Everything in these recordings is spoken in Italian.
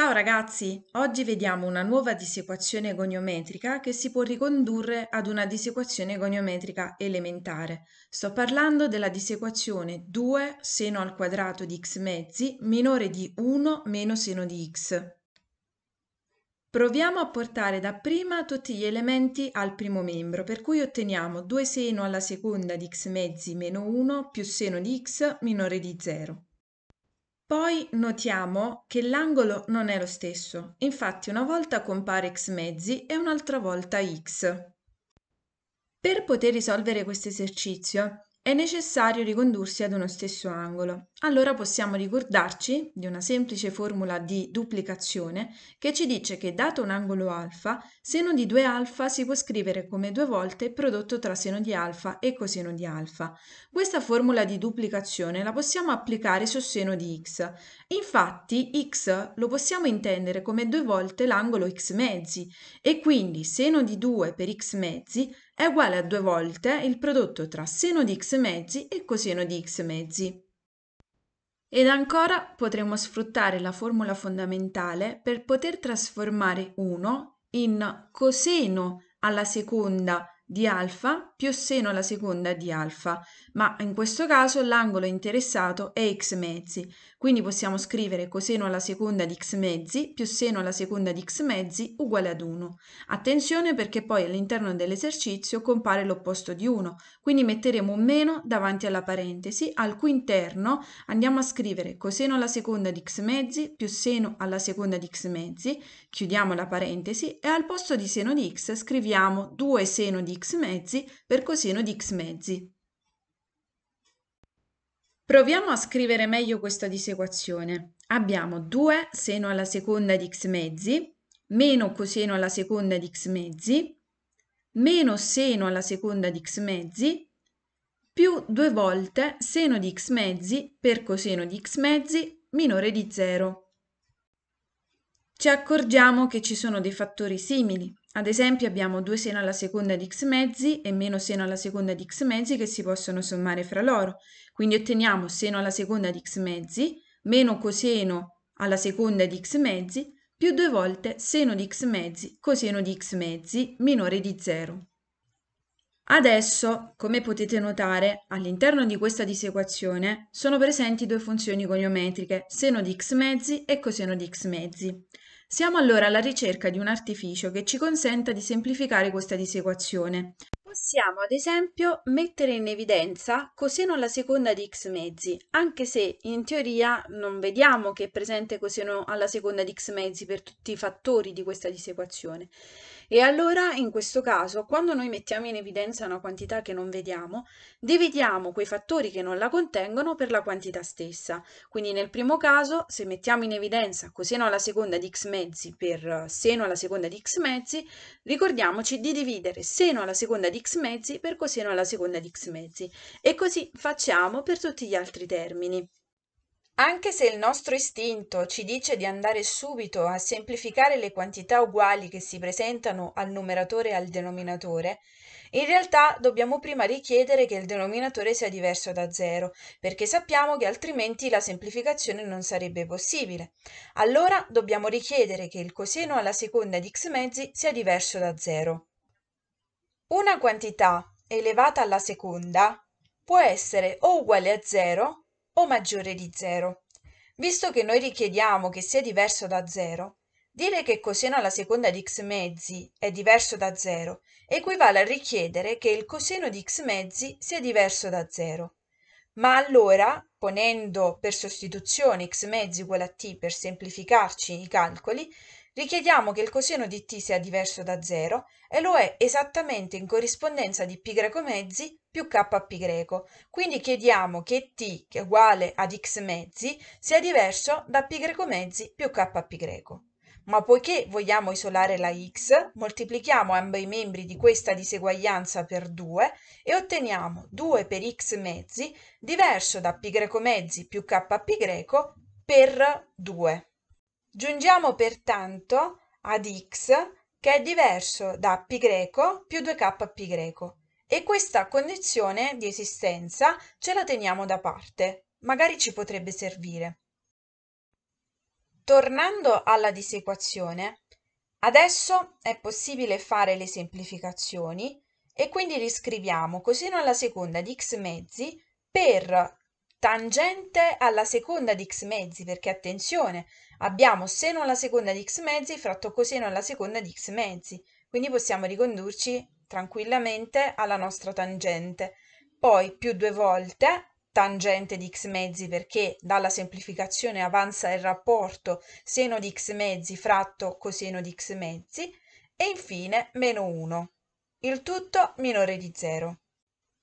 Ciao ragazzi, oggi vediamo una nuova disequazione goniometrica che si può ricondurre ad una disequazione goniometrica elementare. Sto parlando della disequazione 2 seno al quadrato di x mezzi minore di 1 meno seno di x. Proviamo a portare dapprima tutti gli elementi al primo membro, per cui otteniamo 2 seno alla seconda di x mezzi meno 1 più seno di x minore di 0. Poi notiamo che l'angolo non è lo stesso, infatti una volta compare x mezzi e un'altra volta x. Per poter risolvere questo esercizio è necessario ricondursi ad uno stesso angolo. Allora possiamo ricordarci di una semplice formula di duplicazione che ci dice che dato un angolo alfa, seno di 2 alfa si può scrivere come due volte prodotto tra seno di alfa e coseno di alfa. Questa formula di duplicazione la possiamo applicare su seno di x. Infatti x lo possiamo intendere come due volte l'angolo x mezzi e quindi seno di 2 per x mezzi è uguale a due volte il prodotto tra seno di x mezzi e coseno di x mezzi. Ed ancora potremo sfruttare la formula fondamentale per poter trasformare 1 in coseno alla seconda di alfa più seno alla seconda di alfa, ma in questo caso l'angolo interessato è x mezzi, quindi possiamo scrivere coseno alla seconda di x mezzi più seno alla seconda di x mezzi uguale ad 1. Attenzione perché poi all'interno dell'esercizio compare l'opposto di 1, quindi metteremo un meno davanti alla parentesi al cui interno andiamo a scrivere coseno alla seconda di x mezzi più seno alla seconda di x mezzi, chiudiamo la parentesi e al posto di seno di x scriviamo 2 seno di x mezzi per coseno di x mezzi. Proviamo a scrivere meglio questa disequazione. Abbiamo 2 seno alla seconda di x mezzi meno coseno alla seconda di x mezzi meno seno alla seconda di x mezzi più 2 volte seno di x mezzi per coseno di x mezzi minore di 0. Ci accorgiamo che ci sono dei fattori simili, ad esempio abbiamo 2 seno alla seconda di x mezzi e meno seno alla seconda di x mezzi che si possono sommare fra loro. Quindi otteniamo seno alla seconda di x mezzi meno coseno alla seconda di x mezzi più due volte seno di x mezzi coseno di x mezzi minore di 0. Adesso, come potete notare, all'interno di questa disequazione sono presenti due funzioni goniometriche, seno di x mezzi e coseno di x mezzi. Siamo allora alla ricerca di un artificio che ci consenta di semplificare questa disequazione. Possiamo ad esempio mettere in evidenza coseno alla seconda di x mezzi, anche se in teoria non vediamo che è presente coseno alla seconda di x mezzi per tutti i fattori di questa disequazione. E allora in questo caso, quando noi mettiamo in evidenza una quantità che non vediamo, dividiamo quei fattori che non la contengono per la quantità stessa. Quindi nel primo caso, se mettiamo in evidenza coseno alla seconda di x mezzi per seno alla seconda di x mezzi, ricordiamoci di dividere seno alla seconda di di x mezzi per coseno alla seconda di x mezzi e così facciamo per tutti gli altri termini. Anche se il nostro istinto ci dice di andare subito a semplificare le quantità uguali che si presentano al numeratore e al denominatore, in realtà dobbiamo prima richiedere che il denominatore sia diverso da zero, perché sappiamo che altrimenti la semplificazione non sarebbe possibile. Allora dobbiamo richiedere che il coseno alla seconda di x mezzi sia diverso da zero. Una quantità elevata alla seconda può essere o uguale a 0 o maggiore di 0. Visto che noi richiediamo che sia diverso da 0, dire che coseno alla seconda di x mezzi è diverso da 0 equivale a richiedere che il coseno di x mezzi sia diverso da 0. Ma allora, ponendo per sostituzione x mezzi uguale a t per semplificarci i calcoli, richiediamo che il coseno di t sia diverso da 0 e lo è esattamente in corrispondenza di π mezzi più greco. Quindi chiediamo che t, che è uguale ad x mezzi, sia diverso da π mezzi più greco. Ma poiché vogliamo isolare la x, moltiplichiamo ambi i membri di questa diseguaglianza per 2 e otteniamo 2 per x mezzi diverso da π mezzi più greco per 2. Giungiamo pertanto ad x che è diverso da π greco più 2kπ greco e questa condizione di esistenza ce la teniamo da parte, magari ci potrebbe servire. Tornando alla disequazione, adesso è possibile fare le semplificazioni e quindi riscriviamo coseno alla seconda di x mezzi per tangente alla seconda di x mezzi, perché attenzione, abbiamo seno alla seconda di x mezzi fratto coseno alla seconda di x mezzi, quindi possiamo ricondurci tranquillamente alla nostra tangente. Poi più due volte tangente di x mezzi perché dalla semplificazione avanza il rapporto seno di x mezzi fratto coseno di x mezzi e infine meno 1. Il tutto minore di 0.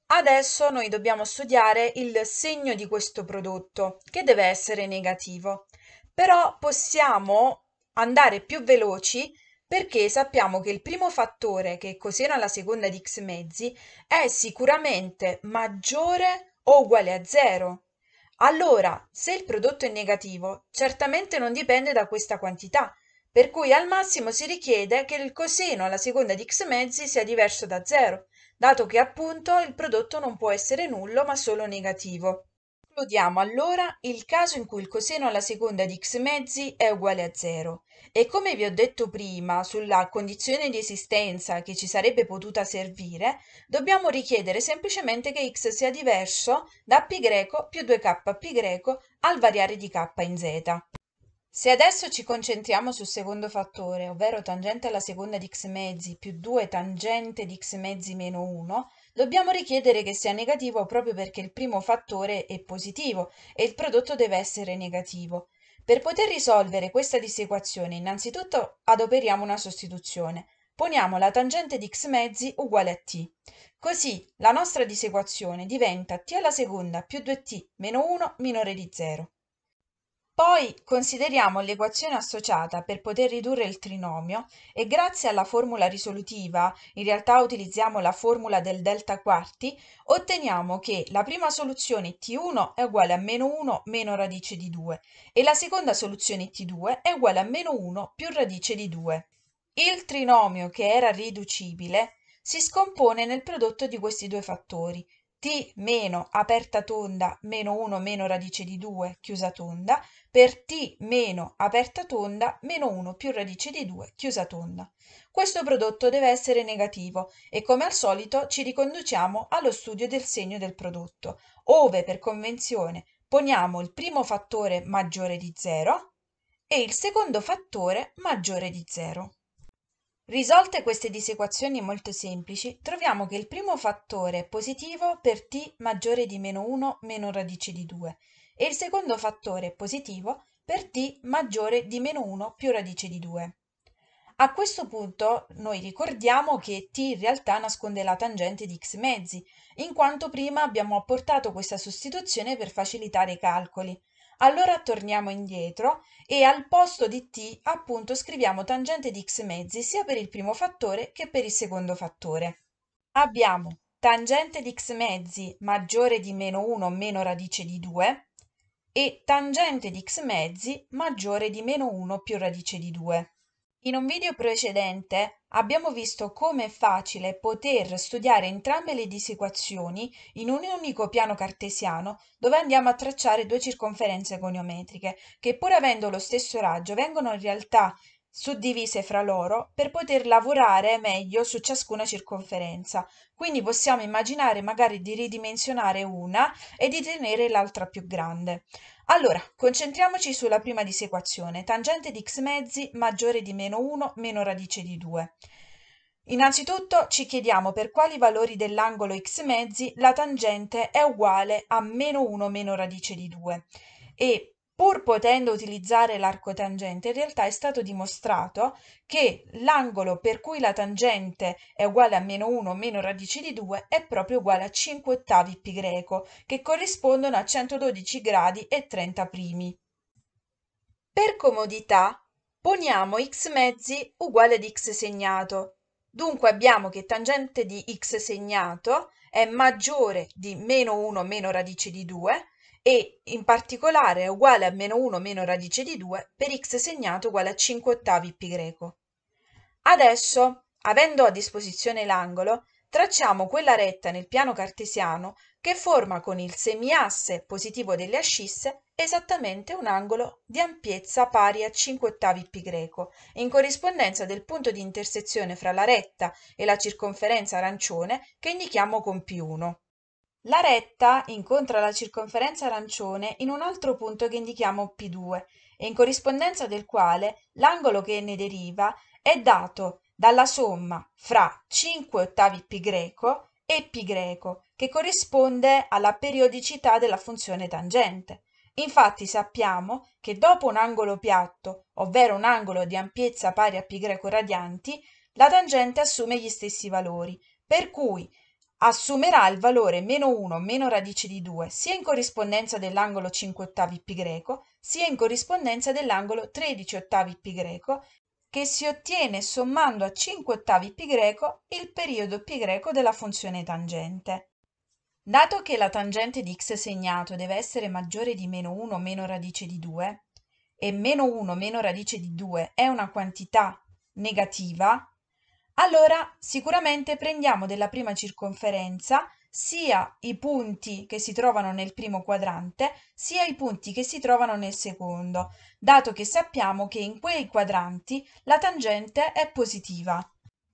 Adesso noi dobbiamo studiare il segno di questo prodotto, che deve essere negativo. Però possiamo andare più veloci perché sappiamo che il primo fattore, che è coseno alla seconda di x mezzi, è sicuramente maggiore o uguale a 0. Allora, se il prodotto è negativo, certamente non dipende da questa quantità, per cui al massimo si richiede che il coseno alla seconda di x mezzi sia diverso da 0 dato che appunto il prodotto non può essere nullo ma solo negativo. Escludiamo allora il caso in cui il coseno alla seconda di x mezzi è uguale a 0 e come vi ho detto prima sulla condizione di esistenza che ci sarebbe potuta servire, dobbiamo richiedere semplicemente che x sia diverso da π più 2kπ al variare di k in z. Se adesso ci concentriamo sul secondo fattore, ovvero tangente alla seconda di x mezzi più 2 tangente di x mezzi meno 1, dobbiamo richiedere che sia negativo proprio perché il primo fattore è positivo e il prodotto deve essere negativo. Per poter risolvere questa disequazione, innanzitutto adoperiamo una sostituzione. Poniamo la tangente di x mezzi uguale a t. Così la nostra disequazione diventa t alla seconda più 2t meno 1 minore di 0. Poi consideriamo l'equazione associata per poter ridurre il trinomio e grazie alla formula risolutiva, in realtà utilizziamo la formula del delta quarti, otteniamo che la prima soluzione t1 è uguale a meno 1 meno radice di 2 e la seconda soluzione t2 è uguale a meno 1 più radice di 2. Il trinomio che era riducibile si scompone nel prodotto di questi due fattori, t meno aperta tonda meno 1 meno radice di 2 chiusa tonda per t meno aperta tonda meno 1 più radice di 2 chiusa tonda. Questo prodotto deve essere negativo e come al solito ci riconduciamo allo studio del segno del prodotto, ove per convenzione poniamo il primo fattore maggiore di 0 e il secondo fattore maggiore di 0. Risolte queste disequazioni molto semplici, troviamo che il primo fattore è positivo per t maggiore di meno 1 meno radice di 2 e il secondo fattore è positivo per t maggiore di meno 1 più radice di 2. A questo punto noi ricordiamo che t in realtà nasconde la tangente di x mezzi, in quanto prima abbiamo apportato questa sostituzione per facilitare i calcoli, allora torniamo indietro e al posto di t appunto scriviamo tangente di x mezzi sia per il primo fattore che per il secondo fattore. Abbiamo tangente di x mezzi maggiore di meno 1 meno radice di 2 e tangente di x mezzi maggiore di meno 1 più radice di 2. In un video precedente abbiamo visto come è facile poter studiare entrambe le disequazioni in un unico piano cartesiano dove andiamo a tracciare due circonferenze goniometriche che pur avendo lo stesso raggio vengono in realtà suddivise fra loro per poter lavorare meglio su ciascuna circonferenza. Quindi possiamo immaginare magari di ridimensionare una e di tenere l'altra più grande. Allora, concentriamoci sulla prima disequazione, Tangente di x mezzi maggiore di meno 1 meno radice di 2. Innanzitutto ci chiediamo per quali valori dell'angolo x mezzi la tangente è uguale a meno 1 meno radice di 2 e pur potendo utilizzare l'arco tangente, in realtà è stato dimostrato che l'angolo per cui la tangente è uguale a meno 1 meno radice di 2 è proprio uguale a 5 ottavi pi greco, che corrispondono a 112 gradi e 30 primi. Per comodità, poniamo x mezzi uguale ad x segnato. Dunque abbiamo che tangente di x segnato è maggiore di meno 1 meno radice di 2, e in particolare è uguale a meno 1 meno radice di 2 per x segnato uguale a 5 ottavi pi greco. Adesso, avendo a disposizione l'angolo, tracciamo quella retta nel piano cartesiano che forma con il semiasse positivo delle ascisse esattamente un angolo di ampiezza pari a 5 ottavi pi greco, in corrispondenza del punto di intersezione fra la retta e la circonferenza arancione che indichiamo con π1. La retta incontra la circonferenza arancione in un altro punto che indichiamo P2 e in corrispondenza del quale l'angolo che ne deriva è dato dalla somma fra 5 ottavi π e π che corrisponde alla periodicità della funzione tangente. Infatti sappiamo che dopo un angolo piatto, ovvero un angolo di ampiezza pari a π radianti, la tangente assume gli stessi valori, per cui assumerà il valore meno -1 meno radice di 2 sia in corrispondenza dell'angolo 5 ottavi π sia in corrispondenza dell'angolo 13 ottavi π che si ottiene sommando a 5 ottavi π il periodo π della funzione tangente. Dato che la tangente di x segnato deve essere maggiore di meno 1 meno radice di 2 e meno 1 meno radice di 2 è una quantità negativa, allora, sicuramente prendiamo della prima circonferenza sia i punti che si trovano nel primo quadrante, sia i punti che si trovano nel secondo, dato che sappiamo che in quei quadranti la tangente è positiva.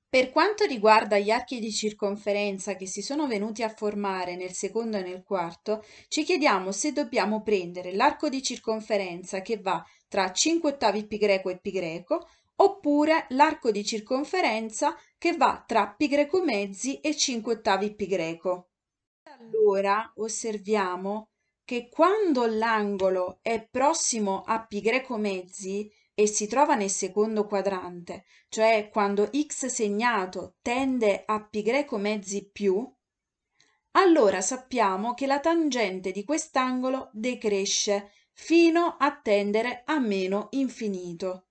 Per quanto riguarda gli archi di circonferenza che si sono venuti a formare nel secondo e nel quarto, ci chiediamo se dobbiamo prendere l'arco di circonferenza che va tra 5 ottavi π e π oppure l'arco di circonferenza che va tra pi greco mezzi e 5 ottavi pi greco. Allora osserviamo che quando l'angolo è prossimo a pi greco mezzi e si trova nel secondo quadrante, cioè quando x segnato tende a pi greco mezzi più, allora sappiamo che la tangente di quest'angolo decresce fino a tendere a meno infinito.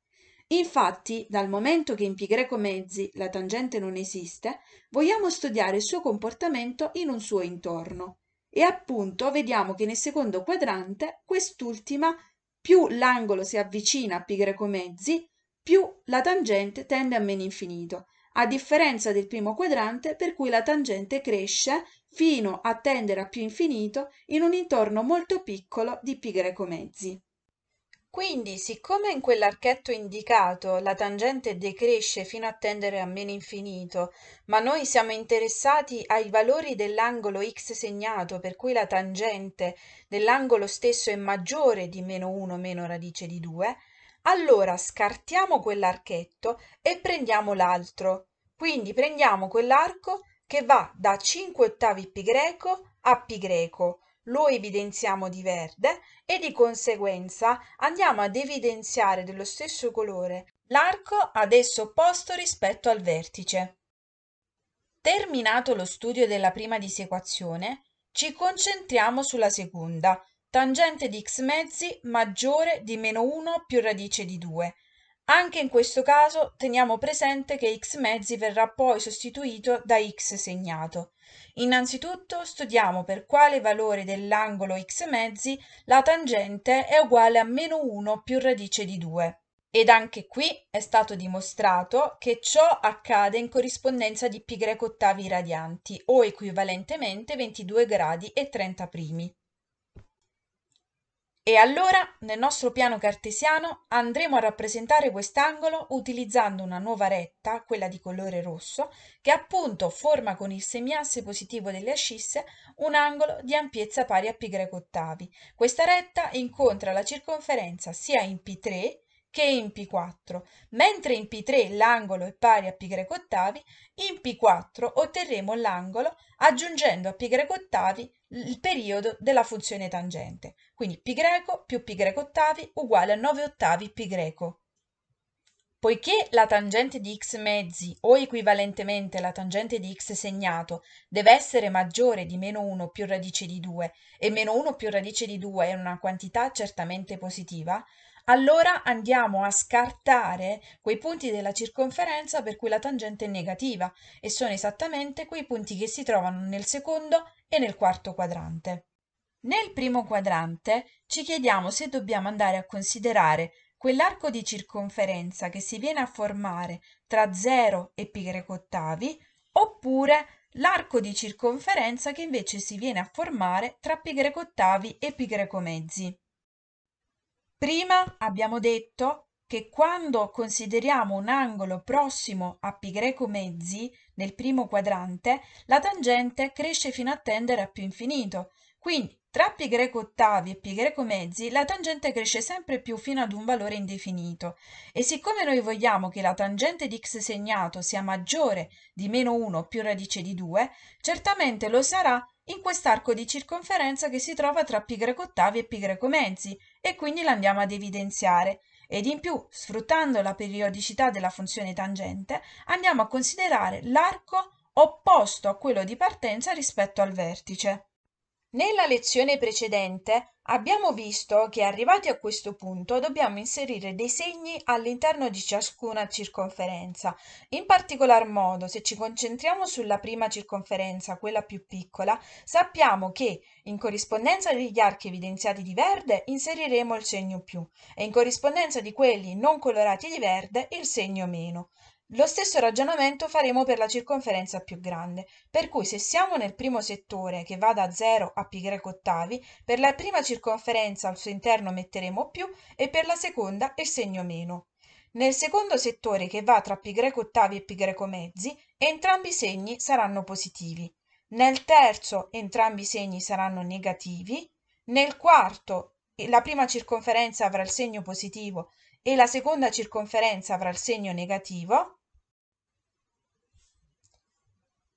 Infatti, dal momento che in pi greco mezzi la tangente non esiste, vogliamo studiare il suo comportamento in un suo intorno. E appunto vediamo che nel secondo quadrante quest'ultima più l'angolo si avvicina a pi greco mezzi, più la tangente tende a meno infinito, a differenza del primo quadrante per cui la tangente cresce fino a tendere a più infinito in un intorno molto piccolo di pi greco mezzi. Quindi, siccome in quell'archetto indicato la tangente decresce fino a tendere a meno infinito, ma noi siamo interessati ai valori dell'angolo x segnato, per cui la tangente dell'angolo stesso è maggiore di meno 1 meno radice di 2, allora scartiamo quell'archetto e prendiamo l'altro. Quindi prendiamo quell'arco che va da 5 ottavi π a π lo evidenziamo di verde e di conseguenza andiamo ad evidenziare dello stesso colore l'arco ad esso opposto rispetto al vertice. Terminato lo studio della prima disequazione, ci concentriamo sulla seconda, tangente di x mezzi maggiore di meno 1 più radice di 2. Anche in questo caso teniamo presente che x mezzi verrà poi sostituito da x segnato. Innanzitutto studiamo per quale valore dell'angolo x mezzi la tangente è uguale a meno 1 più radice di 2. Ed anche qui è stato dimostrato che ciò accade in corrispondenza di π ottavi radianti o equivalentemente 22 gradi e 30 primi. E allora, nel nostro piano cartesiano, andremo a rappresentare quest'angolo utilizzando una nuova retta, quella di colore rosso, che appunto forma con il semiasse positivo delle ascisse un angolo di ampiezza pari a π ottavi. Questa retta incontra la circonferenza sia in P3 che in P4, mentre in P3 l'angolo è pari a π ottavi, in P4 otterremo l'angolo aggiungendo a π ottavi il periodo della funzione tangente, quindi π più π ottavi uguale a 9 ottavi π. Poiché la tangente di x mezzi o equivalentemente la tangente di x segnato deve essere maggiore di meno 1 più radice di 2 e meno 1 più radice di 2 è una quantità certamente positiva, allora andiamo a scartare quei punti della circonferenza per cui la tangente è negativa e sono esattamente quei punti che si trovano nel secondo e nel quarto quadrante. Nel primo quadrante ci chiediamo se dobbiamo andare a considerare quell'arco di circonferenza che si viene a formare tra 0 e π ottavi oppure l'arco di circonferenza che invece si viene a formare tra π ottavi e π mezzi. Prima abbiamo detto che quando consideriamo un angolo prossimo a pi greco mezzi nel primo quadrante, la tangente cresce fino a tendere a più infinito. Quindi tra pi greco ottavi e pi greco mezzi la tangente cresce sempre più fino ad un valore indefinito e siccome noi vogliamo che la tangente di x segnato sia maggiore di meno 1 più radice di 2, certamente lo sarà in quest'arco di circonferenza che si trova tra π Ottavi e π mezzi e quindi l'andiamo ad evidenziare ed in più, sfruttando la periodicità della funzione tangente, andiamo a considerare l'arco opposto a quello di partenza rispetto al vertice. Nella lezione precedente abbiamo visto che arrivati a questo punto dobbiamo inserire dei segni all'interno di ciascuna circonferenza. In particolar modo, se ci concentriamo sulla prima circonferenza, quella più piccola, sappiamo che in corrispondenza degli archi evidenziati di verde inseriremo il segno più e in corrispondenza di quelli non colorati di verde il segno meno. Lo stesso ragionamento faremo per la circonferenza più grande, per cui se siamo nel primo settore che va da 0 a π ottavi, per la prima circonferenza al suo interno metteremo più e per la seconda il segno meno. Nel secondo settore che va tra π ottavi e π mezzi, entrambi i segni saranno positivi. Nel terzo entrambi i segni saranno negativi. Nel quarto la prima circonferenza avrà il segno positivo e la seconda circonferenza avrà il segno negativo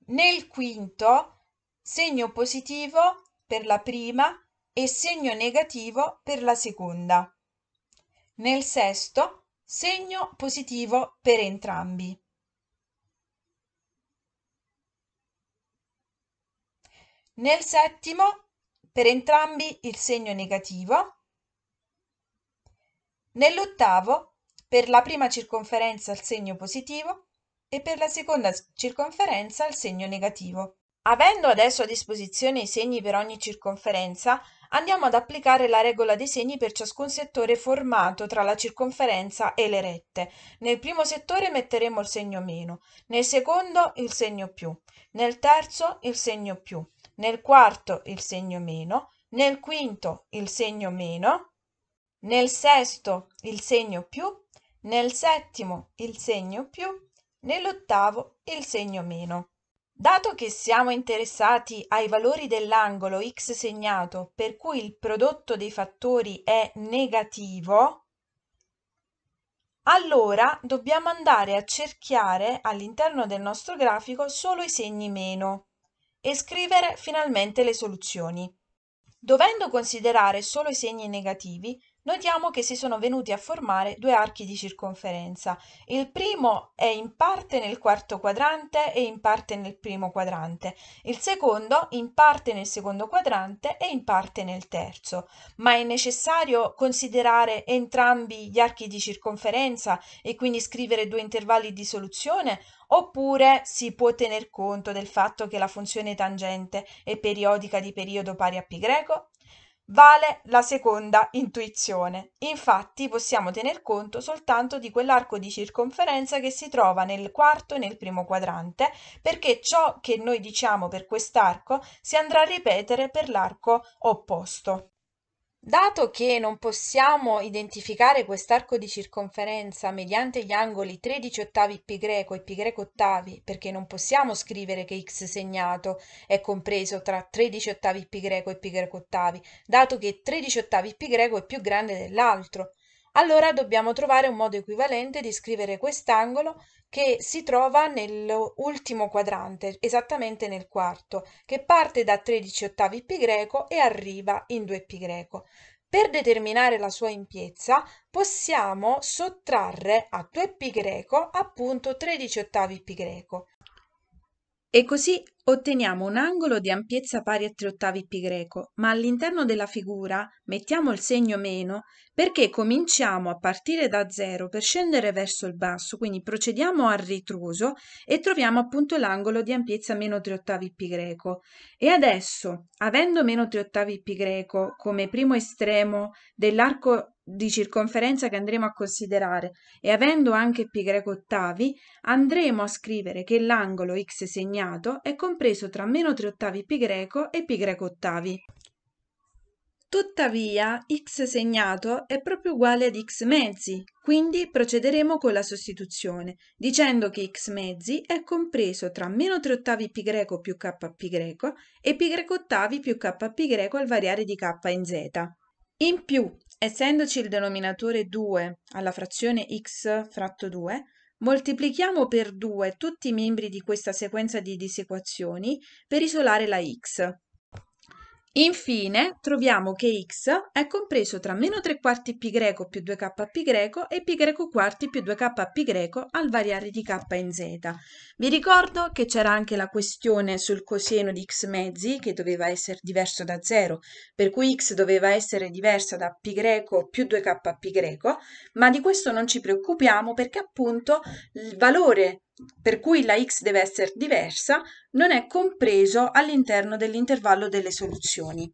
nel quinto, segno positivo per la prima e segno negativo per la seconda. Nel sesto, segno positivo per entrambi. Nel settimo, per entrambi il segno negativo. Nell'ottavo, per la prima circonferenza il segno positivo e per la seconda circonferenza il segno negativo. Avendo adesso a disposizione i segni per ogni circonferenza, andiamo ad applicare la regola dei segni per ciascun settore formato tra la circonferenza e le rette. Nel primo settore metteremo il segno meno, nel secondo il segno più, nel terzo il segno più, nel quarto il segno meno, nel quinto il segno meno, nel sesto il segno più, nel settimo il segno più, nell'ottavo il segno meno. Dato che siamo interessati ai valori dell'angolo x segnato per cui il prodotto dei fattori è negativo, allora dobbiamo andare a cerchiare all'interno del nostro grafico solo i segni meno e scrivere finalmente le soluzioni. Dovendo considerare solo i segni negativi, notiamo che si sono venuti a formare due archi di circonferenza. Il primo è in parte nel quarto quadrante e in parte nel primo quadrante, il secondo in parte nel secondo quadrante e in parte nel terzo. Ma è necessario considerare entrambi gli archi di circonferenza e quindi scrivere due intervalli di soluzione? Oppure si può tener conto del fatto che la funzione tangente è periodica di periodo pari a pi greco? Vale la seconda intuizione, infatti possiamo tener conto soltanto di quell'arco di circonferenza che si trova nel quarto e nel primo quadrante, perché ciò che noi diciamo per quest'arco si andrà a ripetere per l'arco opposto. Dato che non possiamo identificare quest'arco di circonferenza mediante gli angoli 13 ottavi π greco e π greco ottavi, perché non possiamo scrivere che x segnato è compreso tra 13 ottavi π greco e π greco ottavi, dato che 13 ottavi π greco è più grande dell'altro, allora dobbiamo trovare un modo equivalente di scrivere quest'angolo che si trova nell'ultimo quadrante, esattamente nel quarto, che parte da 13 ottavi pi greco e arriva in 2 pi greco. Per determinare la sua impiezza possiamo sottrarre a 2 pi greco appunto 13 ottavi pi greco. E così otteniamo un angolo di ampiezza pari a 3 ottavi pi greco, ma all'interno della figura mettiamo il segno meno perché cominciamo a partire da 0 per scendere verso il basso, quindi procediamo al ritruso e troviamo appunto l'angolo di ampiezza meno 3 ottavi pi greco. E adesso, avendo meno 3 ottavi pi greco come primo estremo dell'arco di circonferenza che andremo a considerare e avendo anche π ottavi, andremo a scrivere che l'angolo x segnato è compreso tra meno 3 ottavi pi greco e π ottavi. Tuttavia, x segnato è proprio uguale ad x mezzi, quindi procederemo con la sostituzione, dicendo che x mezzi è compreso tra meno 3 ottavi pi greco più k pi greco e π ottavi più k pi greco al variare di k in z. In più, Essendoci il denominatore 2 alla frazione x fratto 2, moltiplichiamo per 2 tutti i membri di questa sequenza di disequazioni per isolare la x. Infine troviamo che x è compreso tra meno 3 quarti pi greco più 2 greco e pi greco quarti più 2 greco al variare di k in z. Vi ricordo che c'era anche la questione sul coseno di x mezzi che doveva essere diverso da 0, per cui x doveva essere diversa da pi greco più 2 greco, ma di questo non ci preoccupiamo perché appunto il valore per cui la x deve essere diversa, non è compreso all'interno dell'intervallo delle soluzioni.